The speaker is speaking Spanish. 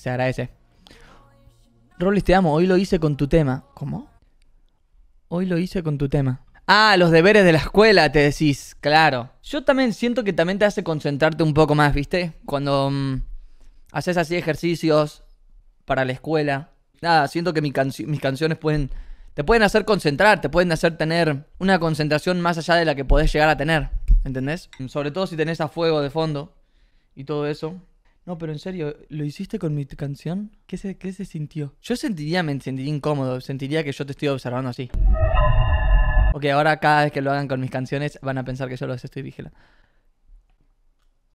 Se agradece. Rolis, te amo. Hoy lo hice con tu tema. ¿Cómo? Hoy lo hice con tu tema. Ah, los deberes de la escuela, te decís, claro. Yo también siento que también te hace concentrarte un poco más, ¿viste? Cuando mm, haces así ejercicios para la escuela. Nada, siento que mis canciones pueden... Te pueden hacer concentrar, te pueden hacer tener una concentración más allá de la que podés llegar a tener, ¿entendés? Sobre todo si tenés a fuego de fondo y todo eso. No, pero en serio, ¿lo hiciste con mi canción? ¿Qué se, qué se sintió? Yo sentiría, me sentiría incómodo, sentiría que yo te estoy observando así. Ok, ahora cada vez que lo hagan con mis canciones van a pensar que yo los estoy vigilando.